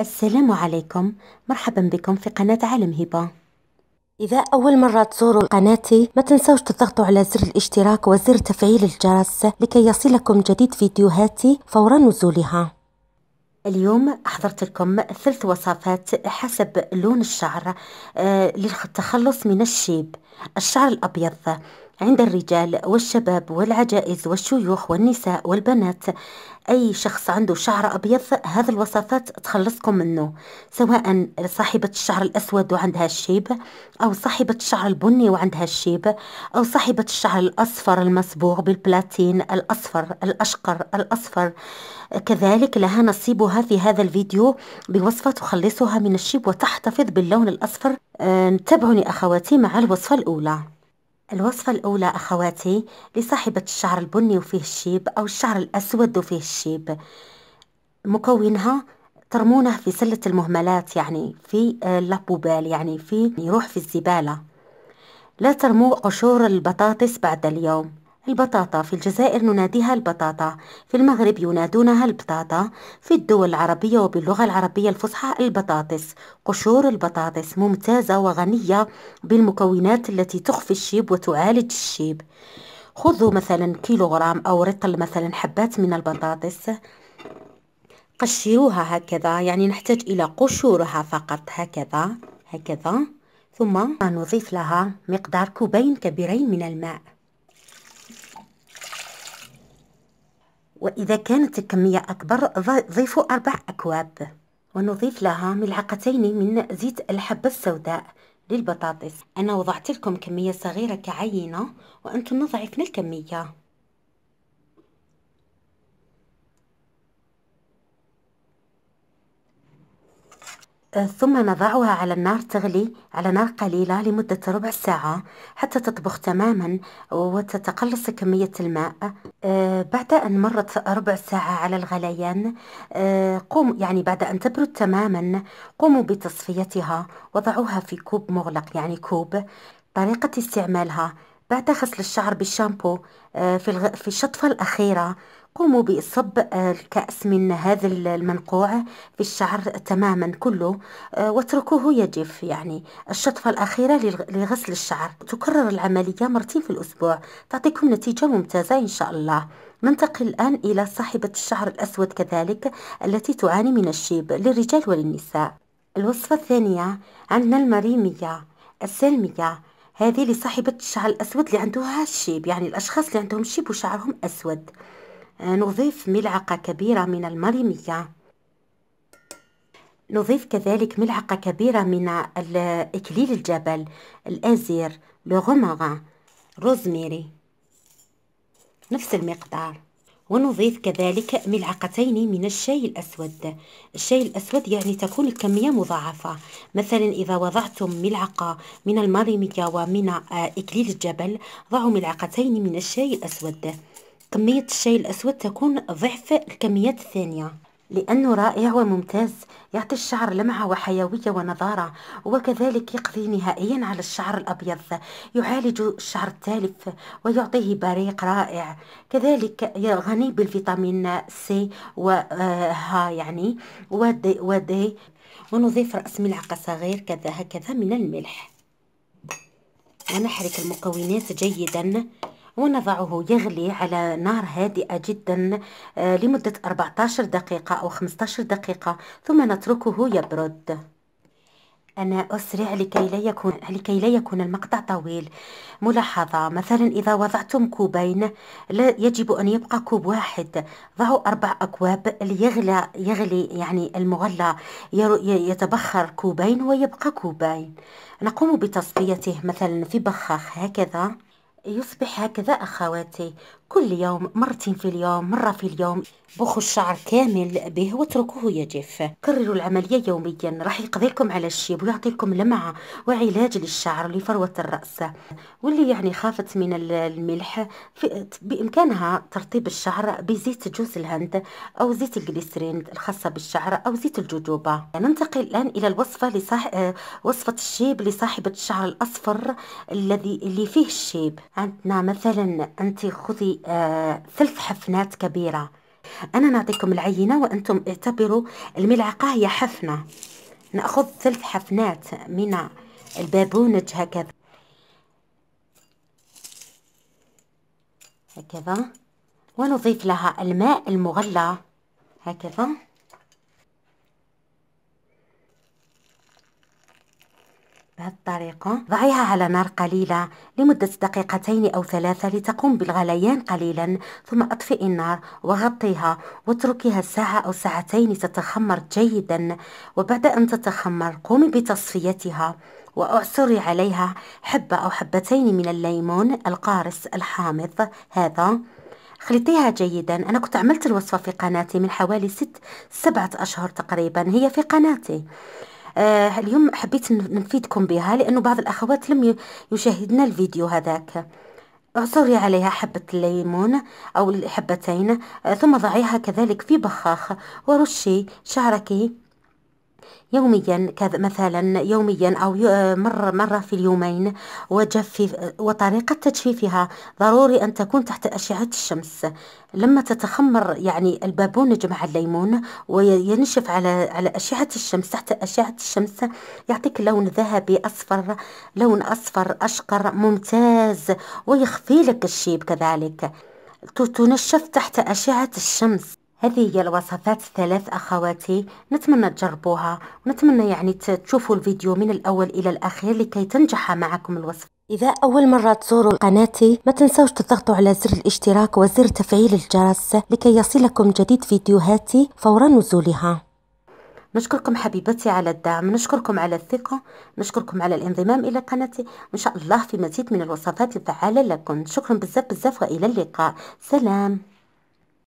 السلام عليكم مرحبا بكم في قناة عالم هبة إذا أول مرة تزوروا قناتي ما تنسوش تضغطوا على زر الاشتراك وزر تفعيل الجرس لكي يصلكم جديد فيديوهاتي فور نزولها اليوم حضرت لكم ثلاث وصفات حسب لون الشعر آه، للتخلص من الشيب الشعر الأبيض عند الرجال والشباب والعجائز والشيوخ والنساء والبنات أي شخص عنده شعر أبيض هذه الوصفات تخلصكم منه سواء صاحبة الشعر الأسود وعندها الشيب أو صاحبة الشعر البني وعندها الشيب أو صاحبة الشعر الأصفر المصبوغ بالبلاتين الأصفر الأشقر الأصفر كذلك لها نصيبها في هذا الفيديو بوصفة تخلصها من الشيب وتحتفظ باللون الأصفر آه، تابعوني أخواتي مع الوصفة الأولى الوصفة الأولى أخواتي لصاحبة الشعر البني وفيه الشيب أو الشعر الأسود وفيه الشيب مكونها ترمونه في سلة المهملات يعني في آه، لابوبال يعني في يعني يروح في الزبالة لا ترموا قشور البطاطس بعد اليوم البطاطا في الجزائر نناديها البطاطا في المغرب ينادونها البطاطا في الدول العربية وباللغة العربية الفصحى البطاطس قشور البطاطس ممتازة وغنية بالمكونات التي تخفي الشيب وتعالج الشيب خذوا مثلا كيلوغرام أو رطل مثلا حبات من البطاطس قشروها هكذا يعني نحتاج إلى قشورها فقط هكذا هكذا ثم نضيف لها مقدار كوبين كبيرين من الماء وإذا كانت الكمية أكبر ضيفوا أربع أكواب ونضيف لها ملعقتين من زيت الحبة السوداء للبطاطس أنا وضعت لكم كمية صغيرة كعينة وأنتم ضعفنا الكمية ثم نضعها على النار تغلي على نار قليلة لمدة ربع ساعة حتى تطبخ تماما وتتقلص كمية الماء آه، بعد أن مرت ربع ساعة على الغليان آه، قوم يعني بعد أن تبرد تماما قوموا بتصفيتها وضعوها في كوب مغلق يعني كوب طريقة استعمالها بعد غسل الشعر بالشامبو آه، في الشطفة الأخيرة قوموا بصب الكأس من هذا المنقوع في الشعر تماما كله آه، واتركوه يجف يعني الشطفة الأخيرة لغسل الشعر تكرر العملية مرتين في الأسبوع تعطيكم نتيجة ممتازة إن شاء الله ننتقل الآن إلى صاحبة الشعر الأسود كذلك التي تعاني من الشيب للرجال وللنساء الوصفة الثانية عندنا المريمية السلمية هذه لصاحبة الشعر الأسود اللي عندها الشيب يعني الأشخاص اللي عندهم شيب وشعرهم أسود آه، نضيف ملعقة كبيرة من المريمية نضيف كذلك ملعقة كبيرة من إكليل الجبل الأزير لغمغة روزميري نفس المقدار ونضيف كذلك ملعقتين من الشاي الأسود الشاي الأسود يعني تكون الكمية مضاعفة مثلا إذا وضعتم ملعقة من المريمية ومن آه، إكليل الجبل ضعوا ملعقتين من الشاي الأسود كمية الشاي الأسود تكون ضعف الكميات الثانية لأنه رائع وممتاز يعطي الشعر لمعة وحيوية ونضارة وكذلك يقضي نهائيا على الشعر الأبيض يعالج الشعر التالف ويعطيه بريق رائع كذلك غني بالفيتامين سي آه، ها يعني ودي, ودي ونضيف رأس ملعقة صغير كذا هكذا من الملح ونحرك المكونات جيدا ونضعه يغلي على نار هادئة جدا آه، لمدة 14 دقيقة أو 15 دقيقة ثم نتركه يبرد أنا أسرع لكي لا يكون لكي لا يكون المقطع طويل ملاحظة مثلا إذا وضعتم كوبين لا يجب أن يبقى كوب واحد ضعوا أربع أكواب ليغلى يغلي يعني المغلى يتبخر كوبين ويبقى كوبين نقوم بتصفيته مثلا في بخاخ هكذا يصبح هكذا أخواتي كل يوم مرتين في اليوم مرة في اليوم بخوا الشعر كامل به واتركوه يجف كرروا العملية يوميا راح يقضي لكم على الشيب ويعطيكم لمعة وعلاج للشعر لفروة الرأس واللي يعني خافت من الملح بإمكانها ترطيب الشعر بزيت جوز الهند أو زيت الجليسرين الخاصة بالشعر أو زيت الجوجوبا ننتقل الآن إلى الوصفة لصاح... آه، وصفة الشيب لصاحبة الشعر الأصفر الذي اللي فيه الشيب عندنا نعم، مثلا انت خذي آه، ثلث حفنات كبيره انا نعطيكم العينه وانتم اعتبروا الملعقه هي حفنه ناخذ ثلث حفنات من البابونج هكذا هكذا ونضيف لها الماء المغلى هكذا بهالطريقة ضعيها على نار قليلة لمدة دقيقتين أو ثلاثة لتقوم بالغليان قليلا ثم أطفئ النار وغطيها واتركيها ساعة أو ساعتين تتخمر جيدا وبعد أن تتخمر قومي بتصفيتها وأعصري عليها حبة أو حبتين من الليمون القارس الحامض هذا خلطيها جيدا أنا كنت عملت الوصفة في قناتي من حوالي ست سبعة أشهر تقريبا هي في قناتي آه اليوم حبيت نفيدكم بها لأنه بعض الأخوات لم يشاهدنا الفيديو هذاك اعصري آه، عليها حبة الليمون أو الحبتين آه، ثم ضعيها كذلك في بخاخ ورشي شعرك يوميا كذا مثلا يوميا أو آه، مرة مرة في اليومين وجفف وطريقة تجفيفها ضروري أن تكون تحت أشعة الشمس لما تتخمر يعني البابونج مع الليمون وينشف على على أشعة الشمس تحت أشعة الشمس يعطيك لون ذهبي أصفر لون أصفر أشقر ممتاز ويخفي لك الشيب كذلك تنشف تحت أشعة الشمس هذه هي الوصفات ثلاث اخواتي نتمنى تجربوها ونتمنى يعني تشوفوا الفيديو من الاول الى الاخير لكي تنجح معكم الوصفه إذا أول مرة تزوروا قناتي ما تنسوش تضغطوا على زر الاشتراك وزر تفعيل الجرس لكي يصلكم جديد فيديوهاتي فور نزولها نشكركم حبيبتي على الدعم نشكركم على الثقة نشكركم على الانضمام إلى قناتي وإن شاء الله في مزيد من الوصفات الفعالة لكم شكرا بزاف بزاف وإلى اللقاء سلام